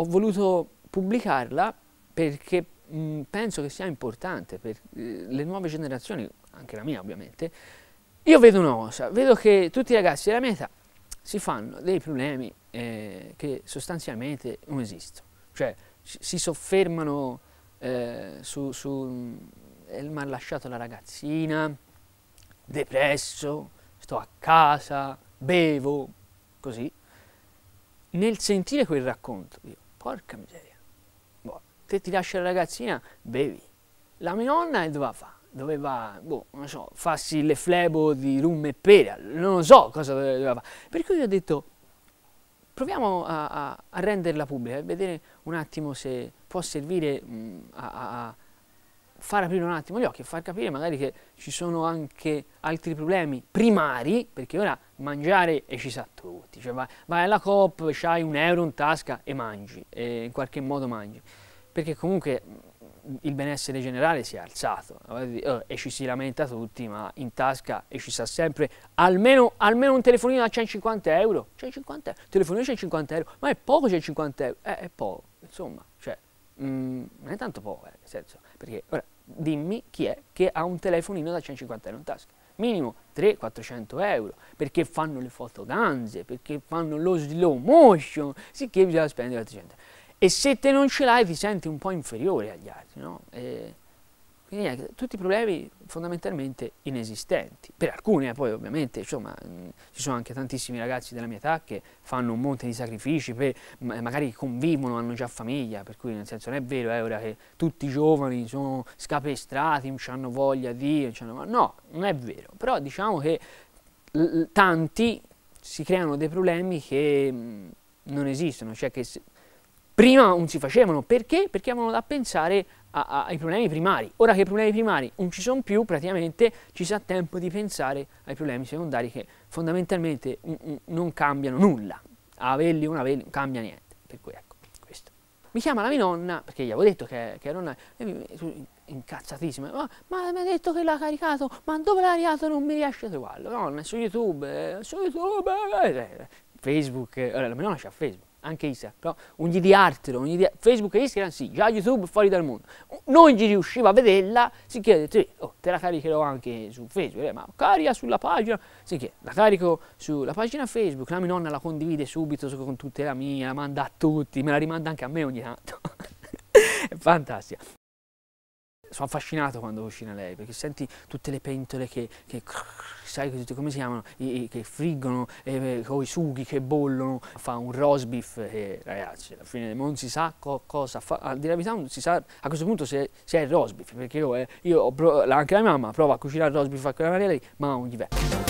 ho voluto pubblicarla perché mh, mm, penso che sia importante per eh, le nuove generazioni, anche la mia ovviamente. Io vedo una cosa, vedo che tutti i ragazzi della mia età si fanno dei problemi eh, che sostanzialmente non esistono, cioè si soffermano eh, su, su mi ha lasciato la ragazzina, depresso, sto a casa, bevo, così. Nel sentire quel racconto, io Porca miseria. Boh, te ti lascia la ragazzina, bevi. La mia nonna doveva fare? Doveva, boh, non so, farsi le flebo di rum e pera, non so cosa doveva fare. Per cui io ho detto, proviamo a, a, a renderla pubblica e vedere un attimo se può servire mh, mm, a, a far aprire un attimo gli occhi e far capire magari che ci sono anche altri problemi primari, perché ora mangiare e ci sa tutto fatti, cioè vai, vai alla Coop, hai un euro in tasca e mangi, e in qualche modo mangi, perché comunque mm, il benessere generale si è alzato oh, e ci si lamenta tutti ma in tasca e ci sta sempre almeno, almeno un telefonino a 150 euro 150 euro, telefonino 150 euro ma è poco 150 euro, eh, è poco insomma, cioè, mh, mm, non è tanto poco eh, nel senso, perché ora dimmi chi è che ha un telefonino da 150 euro in tasca minimo 300-400 euro, perché fanno le fotodanze, perché fanno lo slow motion, sicché bisogna spendere 400 E se te non ce l'hai ti senti un po' inferiore agli altri, no? E eh, quindi tutti problemi fondamentalmente inesistenti. Per alcuni eh, poi ovviamente, insomma, mh, mm, ci sono anche tantissimi ragazzi della mia età che fanno un monte di sacrifici, per, magari convivono, hanno già famiglia, per cui nel senso non è vero eh, ora che tutti i giovani sono scapestrati, non hanno voglia di... Non no, non è vero, però diciamo che tanti si creano dei problemi che mh, mm, non esistono, cioè che prima non si facevano, perché? Perché avevano da pensare a, a, ai problemi primari. Ora che i problemi primari non ci sono più, praticamente ci si ha tempo di pensare ai problemi secondari che fondamentalmente non cambiano nulla. Avelli, una avelli, non cambia niente. Per cui ecco, questo. Mi chiama la mia nonna, perché gli avevo detto che, che era una... e mi, incazzatissima, ma, ma, mi ha detto che l'ha caricato, ma dove l'ha caricato non mi riesce a trovarlo. Nonna, su YouTube, eh, su YouTube, eh, eh, Facebook, allora, la mia nonna c'ha Facebook anche Instagram, però un di altro, un di... Facebook e Instagram sì, già YouTube fuori dal mondo. Non gli riusciva a vederla, si chiede, oh, te la caricherò anche su Facebook, eh, ma carica sulla pagina, si chiede, la carico sulla pagina Facebook, la mia nonna la condivide subito con tutte le mie, la manda a tutti, me la rimanda anche a me ogni tanto, è fantastica sono affascinato quando cucina lei perché senti tutte le pentole che, che sai come si chiamano, I, che friggono, e, con i sughi che bollono, fa un roast beef che ragazzi alla fine non si sa co cosa fa, a dire la verità non si sa a questo punto se, se è il roast beef perché io, eh, io anche la mia mamma prova a cucinare il roast beef a quella Maria lei ma non gli va.